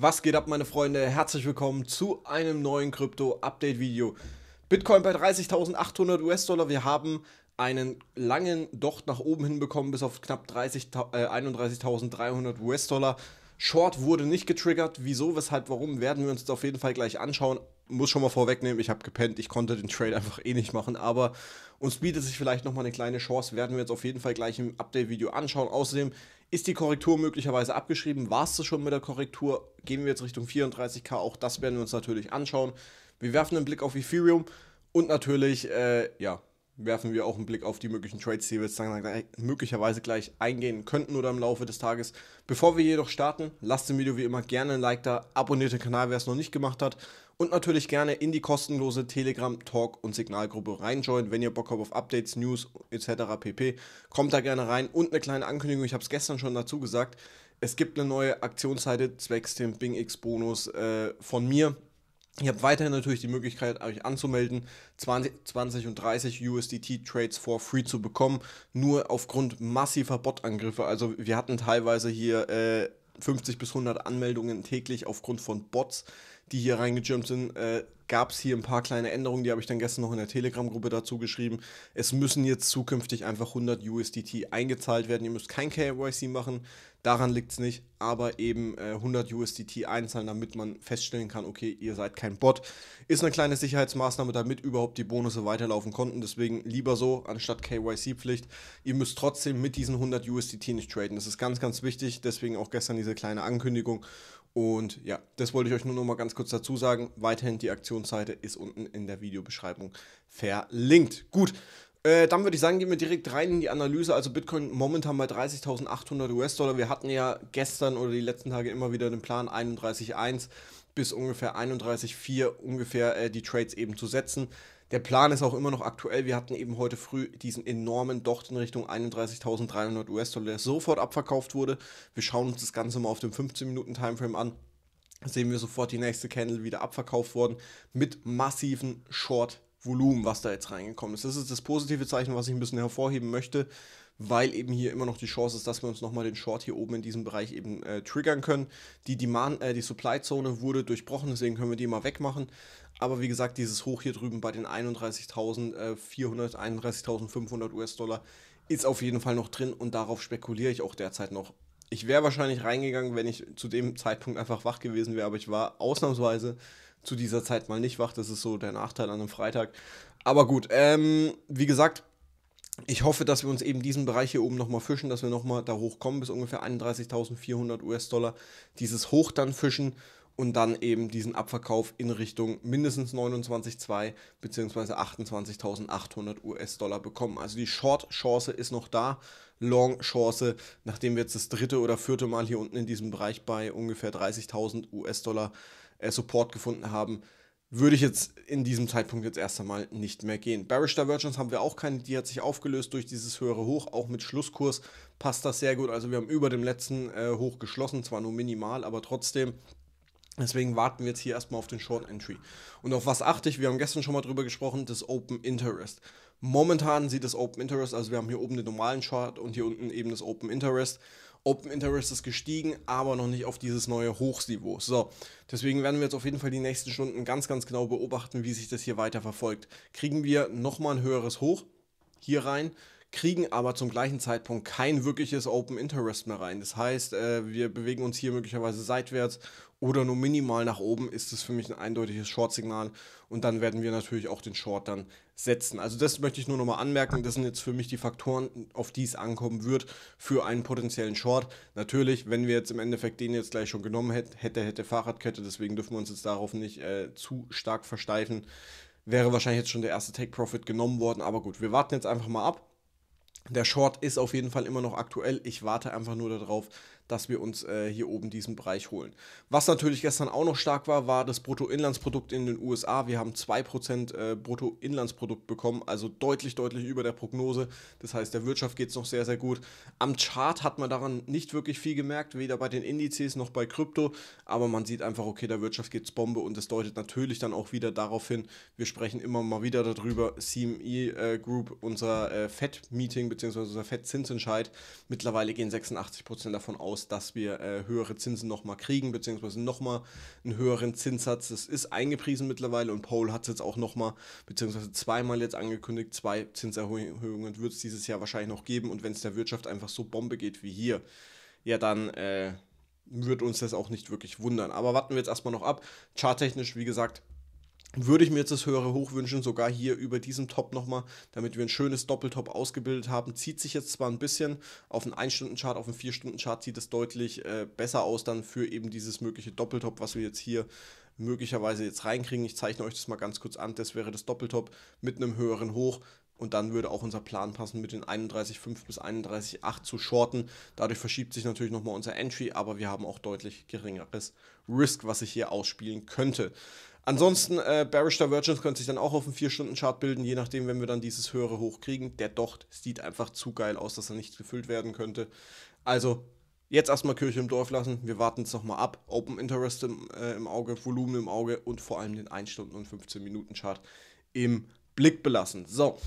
Was geht ab, meine Freunde? Herzlich willkommen zu einem neuen Krypto-Update-Video. Bitcoin bei 30.800 US-Dollar. Wir haben einen langen Docht nach oben hinbekommen bis auf knapp 30, äh, 31.300 US-Dollar. Short wurde nicht getriggert. Wieso, weshalb, warum, werden wir uns das auf jeden Fall gleich anschauen. Muss schon mal vorwegnehmen, ich habe gepennt, ich konnte den Trade einfach eh nicht machen, aber uns bietet sich vielleicht nochmal eine kleine Chance, werden wir jetzt auf jeden Fall gleich im Update-Video anschauen. Außerdem ist die Korrektur möglicherweise abgeschrieben, war es schon mit der Korrektur, gehen wir jetzt Richtung 34k, auch das werden wir uns natürlich anschauen. Wir werfen einen Blick auf Ethereum und natürlich, äh, ja, werfen wir auch einen Blick auf die möglichen Trades, die wir jetzt dann möglicherweise gleich eingehen könnten oder im Laufe des Tages. Bevor wir jedoch starten, lasst dem Video wie immer gerne ein Like da, abonniert den Kanal, wer es noch nicht gemacht hat und natürlich gerne in die kostenlose Telegram, Talk und Signalgruppe reinjoinen, wenn ihr Bock habt auf Updates, News etc. pp. Kommt da gerne rein und eine kleine Ankündigung, ich habe es gestern schon dazu gesagt, es gibt eine neue Aktionsseite zwecks dem Bing X Bonus äh, von mir Ihr habt weiterhin natürlich die Möglichkeit, euch anzumelden, 20, 20 und 30 USDT-Trades for free zu bekommen, nur aufgrund massiver Bot-Angriffe. Also wir hatten teilweise hier äh, 50 bis 100 Anmeldungen täglich aufgrund von Bots die hier reingejumpt sind, äh, gab es hier ein paar kleine Änderungen, die habe ich dann gestern noch in der Telegram-Gruppe dazu geschrieben. Es müssen jetzt zukünftig einfach 100 USDT eingezahlt werden. Ihr müsst kein KYC machen, daran liegt es nicht, aber eben äh, 100 USDT einzahlen, damit man feststellen kann, okay, ihr seid kein Bot. Ist eine kleine Sicherheitsmaßnahme, damit überhaupt die Bonusse weiterlaufen konnten. Deswegen lieber so, anstatt KYC-Pflicht. Ihr müsst trotzdem mit diesen 100 USDT nicht traden. Das ist ganz, ganz wichtig. Deswegen auch gestern diese kleine Ankündigung. Und ja, das wollte ich euch nur noch mal ganz kurz dazu sagen. Weiterhin die Aktionsseite ist unten in der Videobeschreibung verlinkt. Gut, äh, dann würde ich sagen, gehen wir direkt rein in die Analyse. Also Bitcoin momentan bei 30.800 US-Dollar. Wir hatten ja gestern oder die letzten Tage immer wieder den Plan 31.1 bis ungefähr 31.4 ungefähr äh, die Trades eben zu setzen. Der Plan ist auch immer noch aktuell. Wir hatten eben heute früh diesen enormen Docht in Richtung 31.300 US-Dollar, der sofort abverkauft wurde. Wir schauen uns das Ganze mal auf dem 15-Minuten-Timeframe an. Sehen wir sofort die nächste Candle wieder abverkauft worden mit massiven Short-Volumen, was da jetzt reingekommen ist. Das ist das positive Zeichen, was ich ein bisschen hervorheben möchte weil eben hier immer noch die Chance ist, dass wir uns nochmal den Short hier oben in diesem Bereich eben äh, triggern können. Die, Demand, äh, die Supply-Zone wurde durchbrochen, deswegen können wir die mal wegmachen. Aber wie gesagt, dieses Hoch hier drüben bei den 31.400, 31.500 äh, US-Dollar ist auf jeden Fall noch drin und darauf spekuliere ich auch derzeit noch. Ich wäre wahrscheinlich reingegangen, wenn ich zu dem Zeitpunkt einfach wach gewesen wäre, aber ich war ausnahmsweise zu dieser Zeit mal nicht wach. Das ist so der Nachteil an einem Freitag. Aber gut, ähm, wie gesagt, ich hoffe, dass wir uns eben diesen Bereich hier oben nochmal fischen, dass wir nochmal da hochkommen bis ungefähr 31.400 US-Dollar. Dieses Hoch dann fischen und dann eben diesen Abverkauf in Richtung mindestens 29.2 bzw. 28.800 US-Dollar bekommen. Also die Short-Chance ist noch da. Long-Chance, nachdem wir jetzt das dritte oder vierte Mal hier unten in diesem Bereich bei ungefähr 30.000 US-Dollar äh, Support gefunden haben, würde ich jetzt in diesem Zeitpunkt jetzt erst einmal nicht mehr gehen. Bearish Divergence haben wir auch keine, die hat sich aufgelöst durch dieses höhere Hoch. Auch mit Schlusskurs passt das sehr gut. Also wir haben über dem letzten äh, Hoch geschlossen, zwar nur minimal, aber trotzdem. Deswegen warten wir jetzt hier erstmal auf den Short Entry. Und auf was achte ich? Wir haben gestern schon mal drüber gesprochen, das Open Interest. Momentan sieht das Open Interest, also wir haben hier oben den normalen Short und hier unten eben das Open Interest. Open Interest ist gestiegen, aber noch nicht auf dieses neue Hochniveau. So, deswegen werden wir jetzt auf jeden Fall die nächsten Stunden ganz, ganz genau beobachten, wie sich das hier weiter verfolgt. Kriegen wir nochmal ein höheres Hoch hier rein? kriegen aber zum gleichen Zeitpunkt kein wirkliches Open Interest mehr rein. Das heißt, äh, wir bewegen uns hier möglicherweise seitwärts oder nur minimal nach oben, ist das für mich ein eindeutiges Short-Signal und dann werden wir natürlich auch den Short dann setzen. Also das möchte ich nur nochmal anmerken, das sind jetzt für mich die Faktoren, auf die es ankommen wird für einen potenziellen Short. Natürlich, wenn wir jetzt im Endeffekt den jetzt gleich schon genommen hätten, hätte, hätte Fahrradkette, deswegen dürfen wir uns jetzt darauf nicht äh, zu stark versteifen, wäre wahrscheinlich jetzt schon der erste Take-Profit genommen worden, aber gut, wir warten jetzt einfach mal ab der Short ist auf jeden Fall immer noch aktuell. Ich warte einfach nur darauf, dass wir uns äh, hier oben diesen Bereich holen. Was natürlich gestern auch noch stark war, war das Bruttoinlandsprodukt in den USA. Wir haben 2% äh, Bruttoinlandsprodukt bekommen, also deutlich, deutlich über der Prognose. Das heißt, der Wirtschaft geht es noch sehr, sehr gut. Am Chart hat man daran nicht wirklich viel gemerkt, weder bei den Indizes noch bei Krypto. Aber man sieht einfach, okay, der Wirtschaft geht es Bombe und das deutet natürlich dann auch wieder darauf hin. Wir sprechen immer mal wieder darüber. CME äh, Group, unser äh, FED-Meeting, beziehungsweise unser Fed-Zinsentscheid. Mittlerweile gehen 86% Prozent davon aus, dass wir äh, höhere Zinsen nochmal kriegen, beziehungsweise nochmal einen höheren Zinssatz. Das ist eingepriesen mittlerweile und Paul hat es jetzt auch nochmal, beziehungsweise zweimal jetzt angekündigt, zwei Zinserhöhungen wird es dieses Jahr wahrscheinlich noch geben. Und wenn es der Wirtschaft einfach so Bombe geht wie hier, ja dann... Äh, wird uns das auch nicht wirklich wundern. Aber warten wir jetzt erstmal noch ab. Charttechnisch, wie gesagt, würde ich mir jetzt das höhere Hoch wünschen, sogar hier über diesem Top nochmal, damit wir ein schönes Doppeltop ausgebildet haben. Zieht sich jetzt zwar ein bisschen, auf einen 1-Stunden-Chart, auf einen 4-Stunden-Chart sieht es deutlich äh, besser aus dann für eben dieses mögliche Doppeltop, was wir jetzt hier möglicherweise jetzt reinkriegen. Ich zeichne euch das mal ganz kurz an, das wäre das Doppeltop mit einem höheren Hoch. Und dann würde auch unser Plan passen, mit den 31,5 bis 31,8 zu shorten. Dadurch verschiebt sich natürlich nochmal unser Entry, aber wir haben auch deutlich geringeres Risk, was sich hier ausspielen könnte. Ansonsten, äh, Bearish Divergence könnte sich dann auch auf dem 4-Stunden-Chart bilden, je nachdem, wenn wir dann dieses höhere Hoch kriegen. Der Docht sieht einfach zu geil aus, dass er nicht gefüllt werden könnte. Also, jetzt erstmal Kirche im Dorf lassen. Wir warten es nochmal ab. Open Interest im, äh, im Auge, Volumen im Auge und vor allem den 1 Stunden- und 15-Minuten-Chart im Blick belassen. So.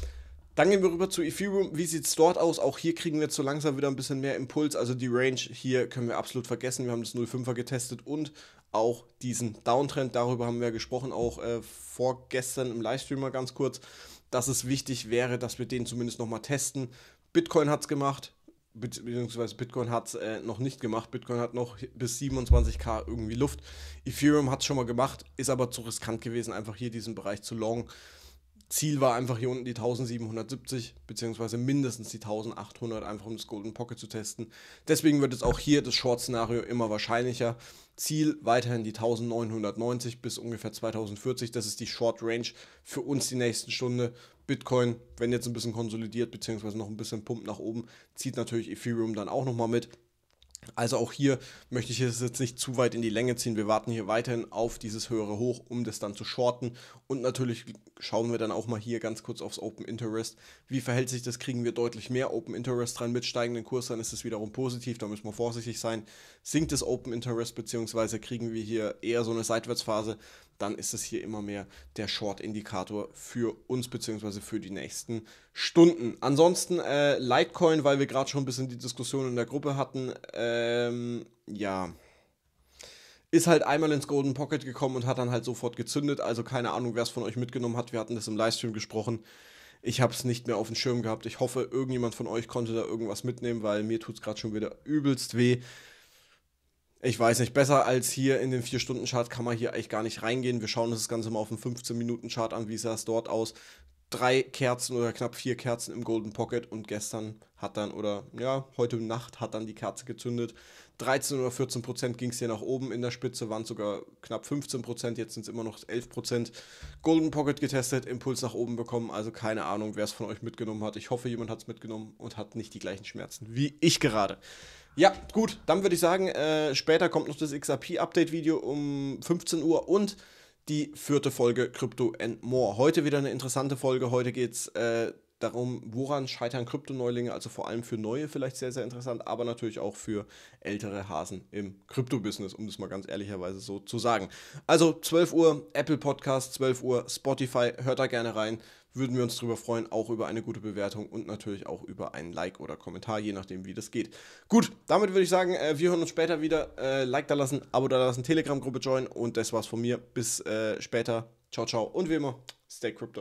Dann gehen wir rüber zu Ethereum. Wie sieht es dort aus? Auch hier kriegen wir jetzt so langsam wieder ein bisschen mehr Impuls. Also die Range hier können wir absolut vergessen. Wir haben das 05er getestet und auch diesen Downtrend. Darüber haben wir gesprochen, auch äh, vorgestern im Livestream mal ganz kurz, dass es wichtig wäre, dass wir den zumindest nochmal testen. Bitcoin hat es gemacht, beziehungsweise Bitcoin hat es äh, noch nicht gemacht. Bitcoin hat noch bis 27k irgendwie Luft. Ethereum hat es schon mal gemacht, ist aber zu riskant gewesen, einfach hier diesen Bereich zu long. Ziel war einfach hier unten die 1770 beziehungsweise mindestens die 1800 einfach um das Golden Pocket zu testen. Deswegen wird es auch hier das Short-Szenario immer wahrscheinlicher. Ziel weiterhin die 1990 bis ungefähr 2040. Das ist die Short Range für uns die nächsten Stunde. Bitcoin, wenn jetzt ein bisschen konsolidiert beziehungsweise noch ein bisschen pumpt nach oben, zieht natürlich Ethereum dann auch nochmal mit. Also auch hier möchte ich es jetzt nicht zu weit in die Länge ziehen. Wir warten hier weiterhin auf dieses höhere Hoch, um das dann zu shorten. Und natürlich schauen wir dann auch mal hier ganz kurz aufs Open Interest. Wie verhält sich das? Kriegen wir deutlich mehr Open Interest rein mit steigenden Kurs, dann ist es wiederum positiv, da müssen wir vorsichtig sein. Sinkt das Open Interest, beziehungsweise kriegen wir hier eher so eine Seitwärtsphase, dann ist es hier immer mehr der Short-Indikator für uns beziehungsweise für die nächsten Stunden. Ansonsten äh, Litecoin, weil wir gerade schon ein bisschen die Diskussion in der Gruppe hatten, ähm, ja ist halt einmal ins Golden Pocket gekommen und hat dann halt sofort gezündet. Also keine Ahnung, wer es von euch mitgenommen hat. Wir hatten das im Livestream gesprochen. Ich habe es nicht mehr auf dem Schirm gehabt. Ich hoffe, irgendjemand von euch konnte da irgendwas mitnehmen, weil mir tut es gerade schon wieder übelst weh ich weiß nicht, besser als hier in den 4-Stunden-Chart kann man hier eigentlich gar nicht reingehen. Wir schauen uns das Ganze mal auf den 15-Minuten-Chart an, wie sah es dort aus. Drei Kerzen oder knapp vier Kerzen im Golden Pocket und gestern hat dann, oder ja, heute Nacht hat dann die Kerze gezündet. 13 oder 14 Prozent ging es hier nach oben in der Spitze, waren sogar knapp 15 Prozent, jetzt sind es immer noch 11 Prozent. Golden Pocket getestet, Impuls nach oben bekommen, also keine Ahnung, wer es von euch mitgenommen hat. Ich hoffe, jemand hat es mitgenommen und hat nicht die gleichen Schmerzen wie ich gerade. Ja, gut, dann würde ich sagen, äh, später kommt noch das XRP-Update-Video um 15 Uhr und die vierte Folge Crypto and More. Heute wieder eine interessante Folge. Heute geht es äh, darum, woran scheitern Kryptoneulinge, also vor allem für Neue vielleicht sehr, sehr interessant, aber natürlich auch für ältere Hasen im Krypto-Business, um das mal ganz ehrlicherweise so zu sagen. Also 12 Uhr Apple Podcast, 12 Uhr Spotify, hört da gerne rein würden wir uns darüber freuen, auch über eine gute Bewertung und natürlich auch über einen Like oder Kommentar, je nachdem, wie das geht. Gut, damit würde ich sagen, äh, wir hören uns später wieder. Äh, like da lassen, Abo da lassen, Telegram-Gruppe joinen und das war's von mir. Bis äh, später. Ciao, ciao und wie immer, stay crypto.